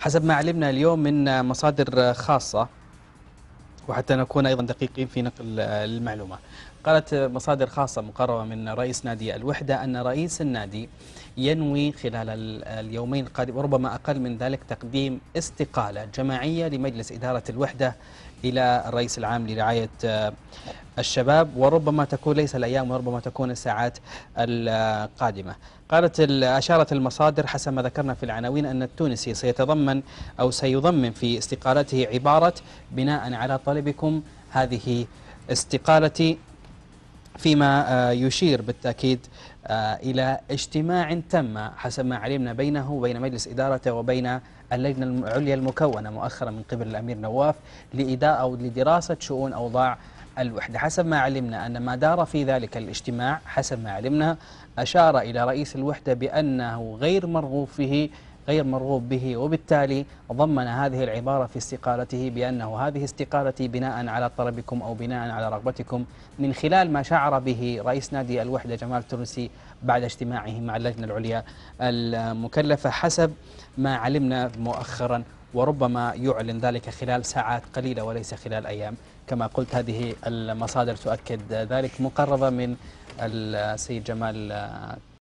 حسب ما علمنا اليوم من مصادر خاصة وحتى نكون أيضا دقيقين في نقل المعلومة قالت مصادر خاصة مقربة من رئيس نادي الوحدة أن رئيس النادي ينوي خلال اليومين القادم وربما أقل من ذلك تقديم استقالة جماعية لمجلس إدارة الوحدة إلى الرئيس العام لرعاية آه، الشباب وربما تكون ليس الأيام وربما تكون الساعات القادمة قالت أشارت المصادر حسب ما ذكرنا في العناوين أن التونسي سيتضمن أو سيضمن في استقالته عبارة بناء على طلبكم هذه استقالتي فيما آه، يشير بالتأكيد آه، إلى اجتماع تم حسب ما علمنا بينه وبين مجلس إدارته وبين اللجنة العليا المكونة مؤخرا من قبل الأمير نواف لإداء أو لدراسة شؤون أوضاع الوحدة حسب ما علمنا أن ما دار في ذلك الاجتماع حسب ما علمنا أشار إلى رئيس الوحدة بأنه غير مرغوب فيه غير مرغوب به وبالتالي ضمن هذه العبارة في استقالته بأنه هذه استقالتي بناء على طلبكم أو بناء على رغبتكم من خلال ما شعر به رئيس نادي الوحدة جمال تونسي بعد اجتماعه مع اللجنة العليا المكلفة حسب ما علمنا مؤخرا وربما يعلن ذلك خلال ساعات قليلة وليس خلال أيام كما قلت هذه المصادر تؤكد ذلك مقربة من السيد جمال